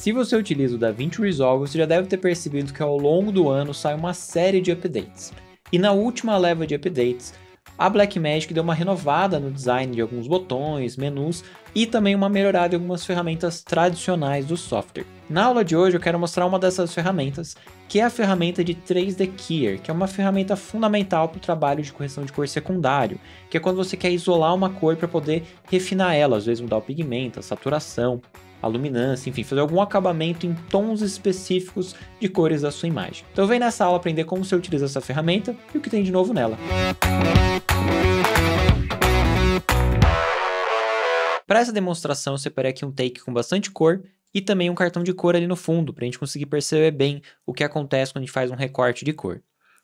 Se você utiliza o DaVinci Resolve, você já deve ter percebido que ao longo do ano sai uma série de updates. E na última leva de updates, a Blackmagic deu uma renovada no design de alguns botões, menus e também uma melhorada em algumas ferramentas tradicionais do software. Na aula de hoje eu quero mostrar uma dessas ferramentas, que é a ferramenta de 3D Keyer, que é uma ferramenta fundamental para o trabalho de correção de cor secundário, que é quando você quer isolar uma cor para poder refinar ela, às vezes mudar o pigmento, a saturação, a luminância, enfim, fazer algum acabamento em tons específicos de cores da sua imagem. Então vem nessa aula aprender como você utiliza essa ferramenta e o que tem de novo nela. Para essa demonstração, eu separei aqui um take com bastante cor e também um cartão de cor ali no fundo, para a gente conseguir perceber bem o que acontece quando a gente faz um recorte de cor.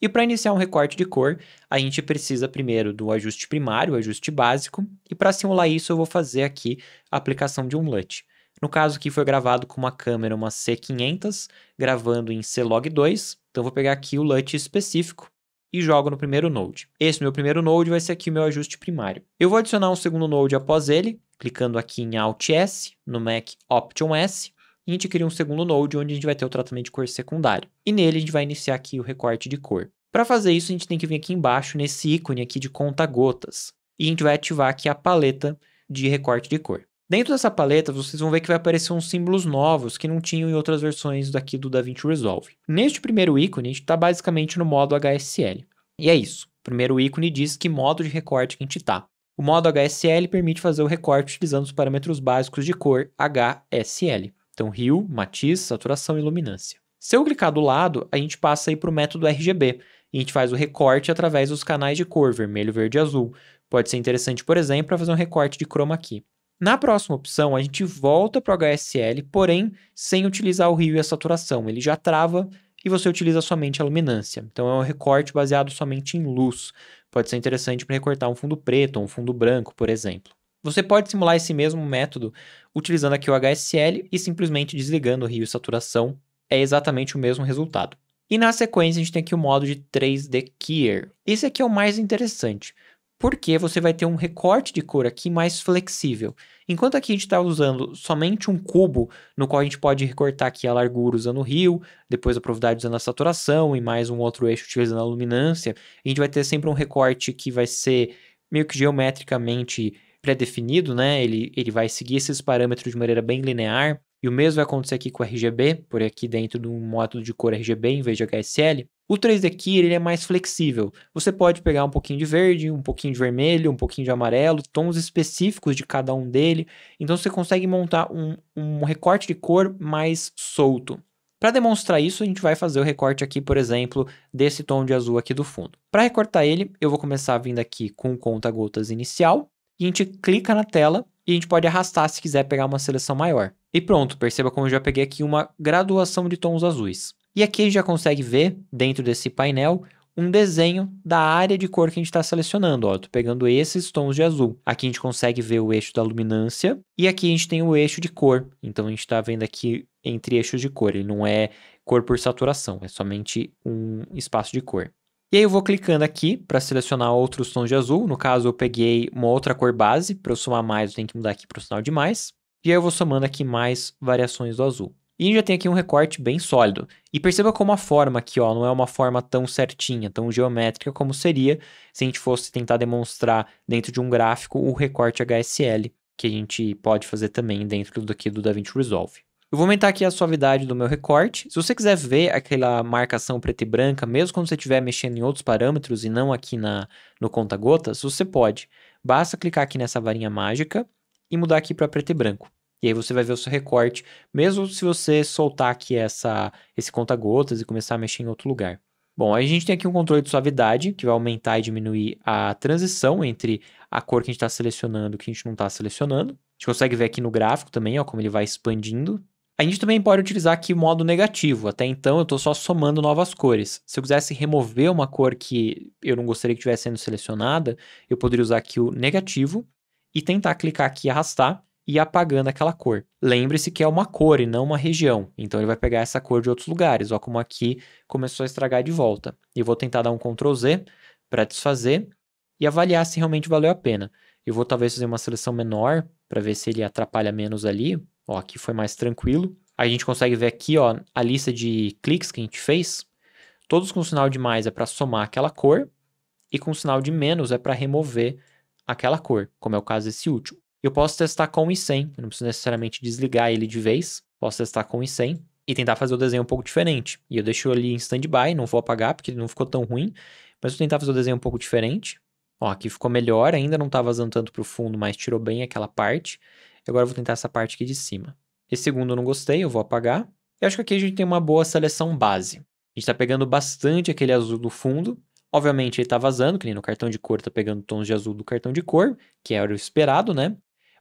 E para iniciar um recorte de cor, a gente precisa primeiro do ajuste primário, o ajuste básico, e para simular isso eu vou fazer aqui a aplicação de um LUT. No caso aqui foi gravado com uma câmera, uma C500, gravando em C-Log2. Então vou pegar aqui o LUT específico e jogo no primeiro node. Esse meu primeiro node vai ser aqui o meu ajuste primário. Eu vou adicionar um segundo node após ele, clicando aqui em Alt S, no Mac Option S, e a gente cria um segundo node onde a gente vai ter o tratamento de cor secundário. E nele a gente vai iniciar aqui o recorte de cor. Para fazer isso, a gente tem que vir aqui embaixo nesse ícone aqui de conta-gotas. E a gente vai ativar aqui a paleta de recorte de cor. Dentro dessa paleta, vocês vão ver que vai aparecer uns símbolos novos que não tinham em outras versões daqui do DaVinci Resolve. Neste primeiro ícone, a gente está basicamente no modo HSL. E é isso. O primeiro ícone diz que modo de recorte que a gente está. O modo HSL permite fazer o recorte utilizando os parâmetros básicos de cor HSL. Então, rio, matiz, saturação e luminância. Se eu clicar do lado, a gente passa aí para o método RGB, e a gente faz o recorte através dos canais de cor, vermelho, verde e azul. Pode ser interessante, por exemplo, para fazer um recorte de chroma key. Na próxima opção, a gente volta para o HSL, porém sem utilizar o rio e a saturação. Ele já trava e você utiliza somente a luminância. Então é um recorte baseado somente em luz. Pode ser interessante para recortar um fundo preto ou um fundo branco, por exemplo. Você pode simular esse mesmo método utilizando aqui o HSL e simplesmente desligando o rio e saturação. É exatamente o mesmo resultado. E na sequência a gente tem aqui o modo de 3D Keyer. Esse aqui é o mais interessante porque você vai ter um recorte de cor aqui mais flexível. Enquanto aqui a gente está usando somente um cubo, no qual a gente pode recortar aqui a largura usando o rio, depois a profundidade usando a saturação e mais um outro eixo utilizando a luminância, a gente vai ter sempre um recorte que vai ser meio que geometricamente pré-definido, né? Ele, ele vai seguir esses parâmetros de maneira bem linear. E o mesmo vai acontecer aqui com o RGB, por aqui dentro de um módulo de cor RGB em vez de HSL. O 3D aqui ele é mais flexível. Você pode pegar um pouquinho de verde, um pouquinho de vermelho, um pouquinho de amarelo, tons específicos de cada um dele. Então você consegue montar um, um recorte de cor mais solto. Para demonstrar isso, a gente vai fazer o recorte aqui, por exemplo, desse tom de azul aqui do fundo. Para recortar ele, eu vou começar vindo aqui com o conta-gotas inicial. E a gente clica na tela e a gente pode arrastar se quiser pegar uma seleção maior. E pronto, perceba como eu já peguei aqui uma graduação de tons azuis. E aqui a gente já consegue ver, dentro desse painel, um desenho da área de cor que a gente está selecionando. Estou pegando esses tons de azul. Aqui a gente consegue ver o eixo da luminância e aqui a gente tem o eixo de cor. Então a gente está vendo aqui entre eixos de cor. Ele não é cor por saturação, é somente um espaço de cor. E aí eu vou clicando aqui para selecionar outros tons de azul. No caso, eu peguei uma outra cor base. Para eu somar mais, eu tenho que mudar aqui para o sinal de mais. E aí eu vou somando aqui mais variações do azul. E já tem aqui um recorte bem sólido. E perceba como a forma aqui, ó, não é uma forma tão certinha, tão geométrica como seria se a gente fosse tentar demonstrar dentro de um gráfico o recorte HSL, que a gente pode fazer também dentro daqui do DaVinci Resolve. Eu vou aumentar aqui a suavidade do meu recorte. Se você quiser ver aquela marcação preta e branca, mesmo quando você estiver mexendo em outros parâmetros e não aqui na, no conta-gotas, você pode. Basta clicar aqui nessa varinha mágica e mudar aqui para preto e branco. E aí você vai ver o seu recorte, mesmo se você soltar aqui essa, esse conta-gotas e começar a mexer em outro lugar. Bom, a gente tem aqui um controle de suavidade, que vai aumentar e diminuir a transição entre a cor que a gente está selecionando e o que a gente não está selecionando. A gente consegue ver aqui no gráfico também, ó, como ele vai expandindo. A gente também pode utilizar aqui o modo negativo. Até então eu estou só somando novas cores. Se eu quisesse remover uma cor que eu não gostaria que estivesse sendo selecionada, eu poderia usar aqui o negativo e tentar clicar aqui e arrastar e apagando aquela cor. Lembre-se que é uma cor e não uma região, então ele vai pegar essa cor de outros lugares, ó como aqui começou a estragar de volta. E vou tentar dar um Ctrl Z para desfazer e avaliar se realmente valeu a pena. Eu vou talvez fazer uma seleção menor para ver se ele atrapalha menos ali. Ó, aqui foi mais tranquilo. A gente consegue ver aqui ó, a lista de cliques que a gente fez. Todos com sinal de mais é para somar aquela cor e com sinal de menos é para remover aquela cor, como é o caso desse último. Eu posso testar com e sem, eu não preciso necessariamente desligar ele de vez, posso testar com e sem e tentar fazer o desenho um pouco diferente. E eu deixo ali em standby, não vou apagar porque ele não ficou tão ruim, mas vou tentar fazer o desenho um pouco diferente. Ó, aqui ficou melhor, ainda não tá vazando tanto pro fundo, mas tirou bem aquela parte. Agora eu vou tentar essa parte aqui de cima. Esse segundo eu não gostei, eu vou apagar. Eu acho que aqui a gente tem uma boa seleção base. A gente tá pegando bastante aquele azul do fundo. Obviamente ele tá vazando, que nem no cartão de cor tá pegando tons de azul do cartão de cor, que era o esperado, né?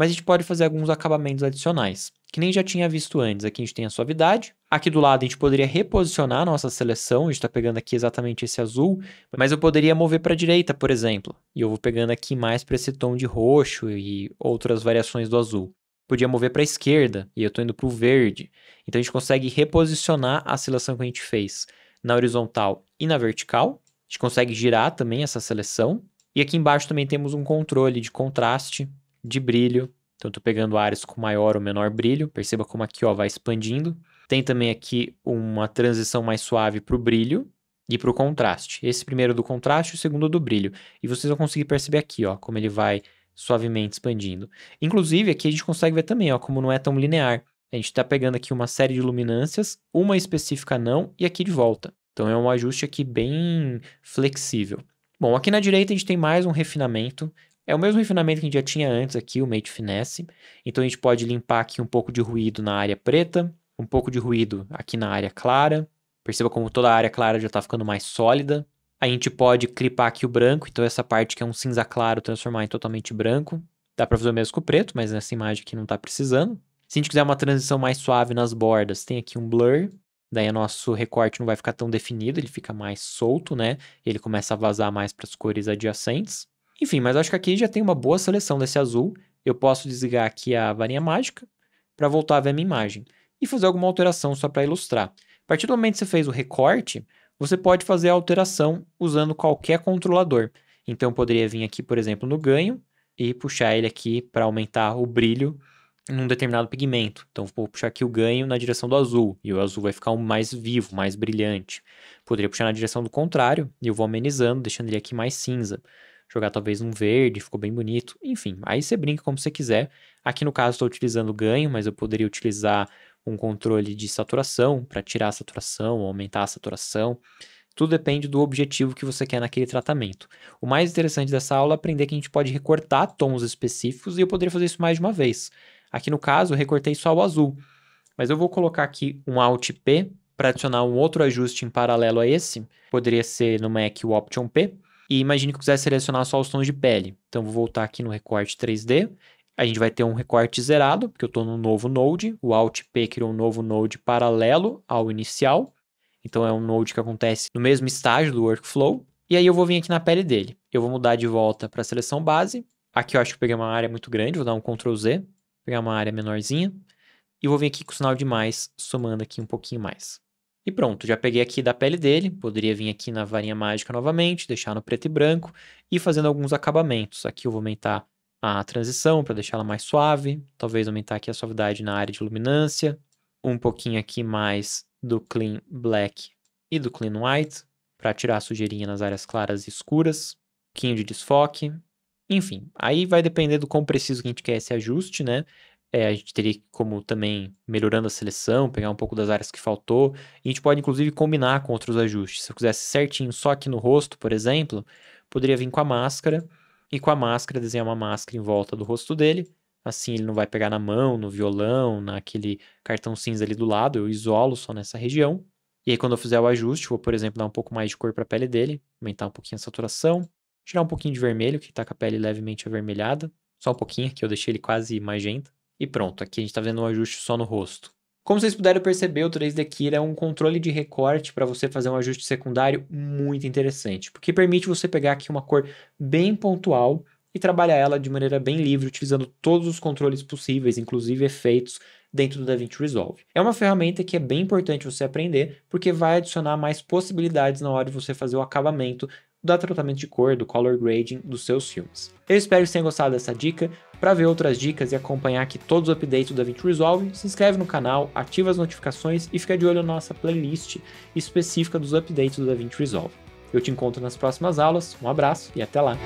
mas a gente pode fazer alguns acabamentos adicionais, que nem já tinha visto antes. Aqui a gente tem a suavidade. Aqui do lado a gente poderia reposicionar a nossa seleção, a gente está pegando aqui exatamente esse azul, mas eu poderia mover para a direita, por exemplo, e eu vou pegando aqui mais para esse tom de roxo e outras variações do azul. Podia mover para a esquerda, e eu estou indo para o verde. Então a gente consegue reposicionar a seleção que a gente fez na horizontal e na vertical. A gente consegue girar também essa seleção. E aqui embaixo também temos um controle de contraste de brilho. Então estou pegando áreas com maior ou menor brilho. Perceba como aqui ó, vai expandindo. Tem também aqui uma transição mais suave para o brilho e para o contraste. Esse primeiro do contraste, o segundo do brilho. E vocês vão conseguir perceber aqui ó, como ele vai suavemente expandindo. Inclusive, aqui a gente consegue ver também ó, como não é tão linear. A gente está pegando aqui uma série de luminâncias, uma específica não, e aqui de volta. Então é um ajuste aqui bem flexível. Bom, aqui na direita a gente tem mais um refinamento. É o mesmo refinamento que a gente já tinha antes aqui, o Mate Finesse. Então a gente pode limpar aqui um pouco de ruído na área preta, um pouco de ruído aqui na área clara. Perceba como toda a área clara já está ficando mais sólida. A gente pode clipar aqui o branco, então essa parte que é um cinza claro transformar em totalmente branco. Dá para fazer o mesmo com o preto, mas nessa imagem aqui não está precisando. Se a gente quiser uma transição mais suave nas bordas, tem aqui um blur. Daí o nosso recorte não vai ficar tão definido, ele fica mais solto, né? Ele começa a vazar mais para as cores adjacentes. Enfim, mas acho que aqui já tem uma boa seleção desse azul. Eu posso desligar aqui a varinha mágica para voltar a ver a minha imagem e fazer alguma alteração só para ilustrar. A partir do momento que você fez o recorte, você pode fazer a alteração usando qualquer controlador. Então, eu poderia vir aqui, por exemplo, no ganho e puxar ele aqui para aumentar o brilho em um determinado pigmento. Então, vou puxar aqui o ganho na direção do azul, e o azul vai ficar mais vivo, mais brilhante. Poderia puxar na direção do contrário, e eu vou amenizando, deixando ele aqui mais cinza jogar talvez um verde, ficou bem bonito. Enfim, aí você brinca como você quiser. Aqui no caso estou utilizando ganho, mas eu poderia utilizar um controle de saturação para tirar a saturação, aumentar a saturação. Tudo depende do objetivo que você quer naquele tratamento. O mais interessante dessa aula é aprender que a gente pode recortar tons específicos e eu poderia fazer isso mais de uma vez. Aqui no caso, eu recortei só o azul, mas eu vou colocar aqui um Alt P para adicionar um outro ajuste em paralelo a esse. Poderia ser no Mac o Option P e imagine que eu quisesse selecionar só os tons de pele. Então, vou voltar aqui no recorte 3D. A gente vai ter um recorte zerado, porque eu estou no novo node. O Alt P criou um novo node paralelo ao inicial. Então, é um node que acontece no mesmo estágio do workflow. E aí, eu vou vir aqui na pele dele. Eu vou mudar de volta para a seleção base. Aqui eu acho que eu peguei uma área muito grande, vou dar um Ctrl Z, pegar uma área menorzinha. E vou vir aqui com o sinal de mais, somando aqui um pouquinho mais. E pronto, já peguei aqui da pele dele, poderia vir aqui na varinha mágica novamente, deixar no preto e branco e fazendo alguns acabamentos. Aqui eu vou aumentar a transição para deixá-la mais suave, talvez aumentar aqui a suavidade na área de luminância, um pouquinho aqui mais do Clean Black e do Clean White, para tirar a sujeirinha nas áreas claras e escuras, um pouquinho de desfoque, enfim, aí vai depender do quão preciso que a gente quer esse ajuste, né? é, a gente teria como também melhorando a seleção, pegar um pouco das áreas que faltou. E a gente pode, inclusive, combinar com outros ajustes. Se eu quisesse certinho só aqui no rosto, por exemplo, poderia vir com a máscara e com a máscara desenhar uma máscara em volta do rosto dele. Assim ele não vai pegar na mão, no violão, naquele cartão cinza ali do lado. Eu isolo só nessa região. E aí, quando eu fizer o ajuste, vou, por exemplo, dar um pouco mais de cor para a pele dele, aumentar um pouquinho a saturação, tirar um pouquinho de vermelho, que está com a pele levemente avermelhada. Só um pouquinho, que eu deixei ele quase magenta. E pronto, aqui a gente está vendo um ajuste só no rosto. Como vocês puderam perceber, o 3D Kira é um controle de recorte para você fazer um ajuste secundário muito interessante, porque permite você pegar aqui uma cor bem pontual e trabalhar ela de maneira bem livre, utilizando todos os controles possíveis, inclusive efeitos, dentro do DaVinci Resolve. É uma ferramenta que é bem importante você aprender, porque vai adicionar mais possibilidades na hora de você fazer o acabamento do tratamento de cor, do color grading dos seus filmes. Eu espero que vocês tenham gostado dessa dica. Para ver outras dicas e acompanhar aqui todos os updates do DaVinci Resolve, se inscreve no canal, ativa as notificações e fica de olho na nossa playlist específica dos updates do DaVinci Resolve. Eu te encontro nas próximas aulas, um abraço e até lá!